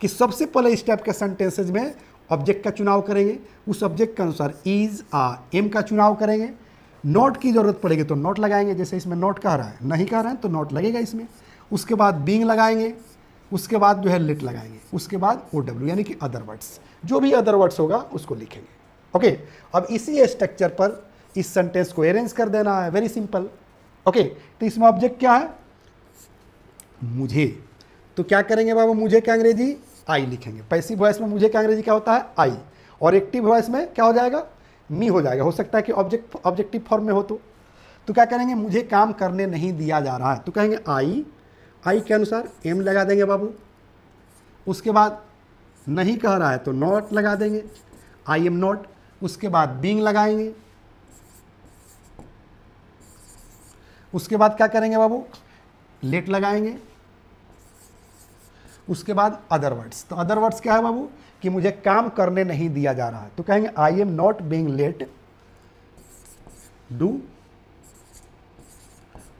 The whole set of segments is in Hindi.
कि सबसे पहले इस टाइप के सेंटेंसेज में ऑब्जेक्ट का चुनाव करेंगे उस ऑब्जेक्ट के अनुसार इज आ एम का चुनाव करेंगे नॉट की ज़रूरत पड़ेगी तो नॉट लगाएंगे जैसे इसमें नॉट कह रहा है नहीं कह रहे हैं तो नॉट लगेगा इसमें उसके बाद बींग लगाएंगे उसके बाद जो है लिट लगाएंगे उसके बाद ओ डब्ल्यू यानी कि अदर वर्ड्स जो भी अदर वर्ड्स होगा उसको लिखेंगे ओके अब इसी स्ट्रक्चर पर इस सेंटेंस को अरेंज कर देना है वेरी सिंपल ओके तो इसमें ऑब्जेक्ट क्या है मुझे तो क्या करेंगे बाबा मुझे क्या अंग्रेजी आई लिखेंगे पैसिव वॉइस में मुझे क्या अंग्रेजी क्या होता है आई और एक्टिव वॉइस में क्या हो जाएगा मी हो जाएगा हो सकता है कि ऑब्जेक्ट ऑब्जेक्टिव फॉर्म में हो तो तो क्या करेंगे मुझे काम करने नहीं दिया जा रहा है तो कहेंगे आई आई के अनुसार एम लगा देंगे बाबू उसके बाद नहीं कह रहा है तो नॉट लगा देंगे आई एम नॉट उसके बाद बींग लगाएंगे उसके बाद क्या करेंगे बाबू लेट लगाएंगे उसके बाद अदर वर्ड्स तो अदर वर्ड्स क्या है बाबू कि मुझे काम करने नहीं दिया जा रहा है तो कहेंगे I am not being let do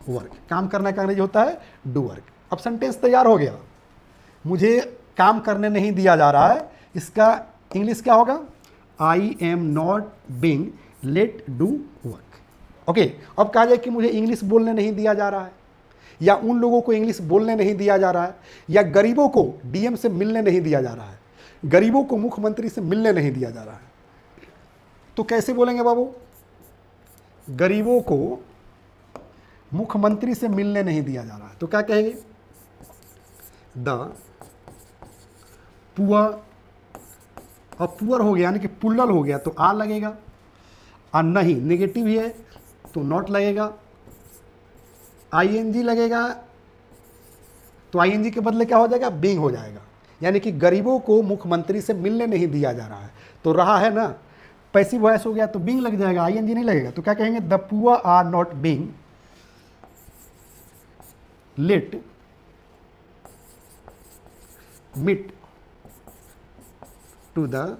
work काम करने का अंग्रेजी होता है डू वर्क अब सेंटेंस तैयार हो गया मुझे काम करने नहीं दिया जा रहा है इसका इंग्लिश क्या होगा I am not being let do work okay अब कहा जाए कि मुझे इंग्लिश बोलने नहीं दिया जा रहा है या उन लोगों को इंग्लिश बोलने नहीं दिया जा रहा है या गरीबों को डीएम से मिलने नहीं दिया जा रहा है गरीबों को मुख्यमंत्री से मिलने नहीं दिया जा रहा है तो कैसे बोलेंगे बाबू गरीबों को मुख्यमंत्री से मिलने नहीं दिया जा रहा है तो क्या कहेंगे द पुअर अब पुअर हो गया यानी कि पुल्लल हो गया तो आ लगेगा और नहीं नेगेटिव है तो नॉट लगेगा आईएनजी लगेगा तो आईएनजी के बदले क्या हो जाएगा बींग हो जाएगा यानी कि गरीबों को मुख्यमंत्री से मिलने नहीं दिया जा रहा है तो रहा है ना पैसिव वॉयस हो गया तो बींग लग जाएगा आईएनजी नहीं लगेगा तो क्या कहेंगे the poor are not being let meet to the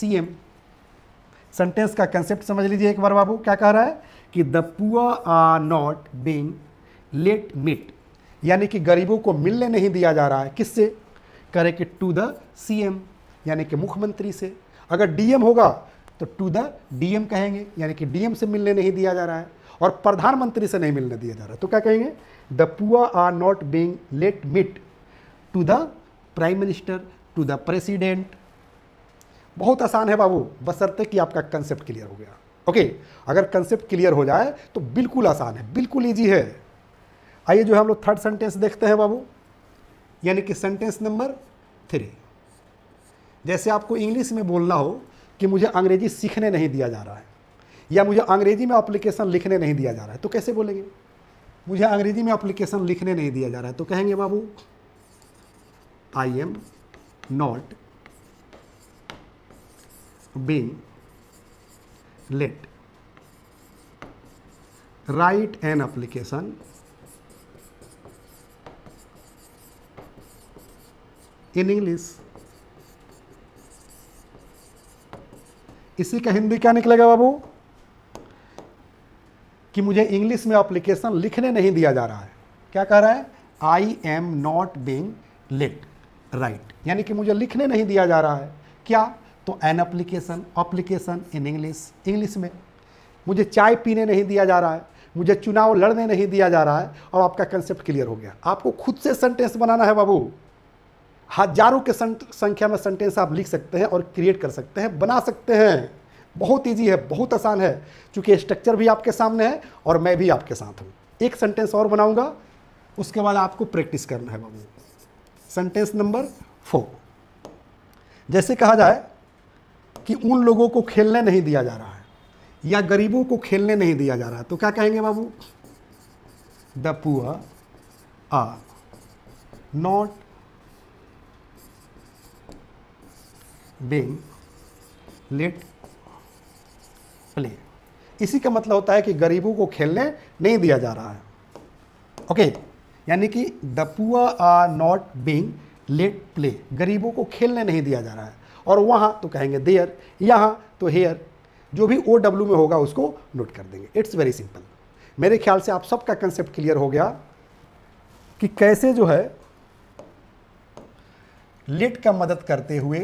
CM sentence का कंसेप्ट समझ लीजिए एक बार बाबू क्या कह रहा है कि the poor are not being let meet यानी कि गरीबों को मिलने नहीं दिया जा रहा है किससे करेक्ट टू द सीएम यानी कि मुख्यमंत्री से अगर डीएम होगा तो टू द डीएम कहेंगे यानी कि डीएम से मिलने नहीं दिया जा रहा है और प्रधानमंत्री से नहीं मिलने दिया जा रहा है तो क्या कहेंगे the poor are not being let meet to the prime minister to the president बहुत आसान है बाबू बसरते कि आपका कंसेप्ट क्लियर हो गया ओके अगर कंसेप्ट क्लियर हो जाए तो बिल्कुल आसान है बिल्कुल ईजी है आइए जो है हम लोग थर्ड सेंटेंस देखते हैं बाबू यानी कि सेंटेंस नंबर थ्री जैसे आपको इंग्लिश में बोलना हो कि मुझे अंग्रेजी सीखने नहीं दिया जा रहा है या मुझे अंग्रेजी में अप्लीकेशन लिखने नहीं दिया जा रहा है तो कैसे बोलेंगे मुझे अंग्रेजी में अप्लीकेशन लिखने नहीं दिया जा रहा है तो कहेंगे बाबू I am not being let write an application in English. इसी का हिंदी क्या निकलेगा बाबू कि मुझे इंग्लिश में एप्लीकेशन लिखने नहीं दिया जा रहा है क्या कह रहा है I am not being let write यानी कि मुझे लिखने नहीं दिया जा रहा है क्या तो an application application in English English में मुझे चाय पीने नहीं दिया जा रहा है मुझे चुनाव लड़ने नहीं दिया जा रहा है और आपका कंसेप्ट क्लियर हो गया आपको खुद से सेंटेंस बनाना है बाबू हजारों के संख्या में सेंटेंस आप लिख सकते हैं और क्रिएट कर सकते हैं बना सकते हैं बहुत ईजी है बहुत आसान है क्योंकि स्ट्रक्चर भी आपके सामने है और मैं भी आपके साथ हूँ एक सेंटेंस और बनाऊंगा उसके बाद आपको प्रैक्टिस करना है बाबू सेंटेंस नंबर फोर जैसे कहा जाए कि उन लोगों को खेलने नहीं दिया जा रहा है या गरीबों को खेलने नहीं दिया जा रहा है तो क्या कहेंगे बाबू the poor are not being let play इसी का मतलब होता है कि गरीबों को खेलने नहीं दिया जा रहा है ओके okay, यानी कि the poor are not being let play गरीबों को खेलने नहीं दिया जा रहा है और वहाँ तो कहेंगे देयर यहाँ तो हेयर जो भी ओ डब्ल्यू में होगा उसको नोट कर देंगे इट्स वेरी सिंपल मेरे ख्याल से आप सबका कंसेप्ट क्लियर हो गया कि कैसे जो है लेट का मदद करते हुए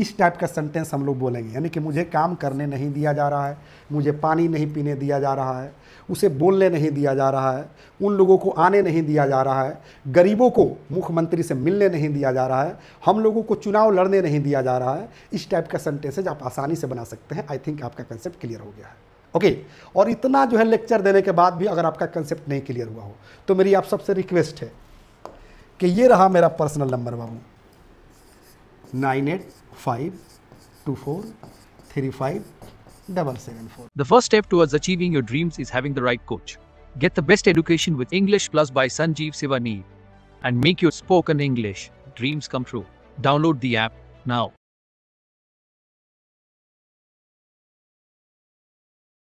इस टाइप का सेंटेंस हम लोग बोलेंगे यानी कि मुझे काम करने नहीं दिया जा रहा है मुझे पानी नहीं पीने दिया जा रहा है उसे बोलने नहीं दिया जा रहा है उन लोगों को आने नहीं दिया जा रहा है गरीबों को मुख्यमंत्री से मिलने नहीं दिया जा रहा है हम लोगों को चुनाव लड़ने नहीं दिया जा रहा है इस टाइप का सेंटेंसेज आप आसानी से बना सकते हैं आई थिंक आपका कंसेप्ट क्लियर हो गया है ओके okay, और इतना जो है लेक्चर देने के बाद भी अगर आपका कंसेप्ट नहीं क्लियर हुआ हो तो मेरी आप सबसे रिक्वेस्ट है कि ये रहा मेरा पर्सनल नंबर बाबू nine eight five two four three five double seven four. The first step towards achieving your dreams is having the right coach. Get the best education with English Plus by Sanjeev Sivani and make your spoken English dreams come true. Download the app now.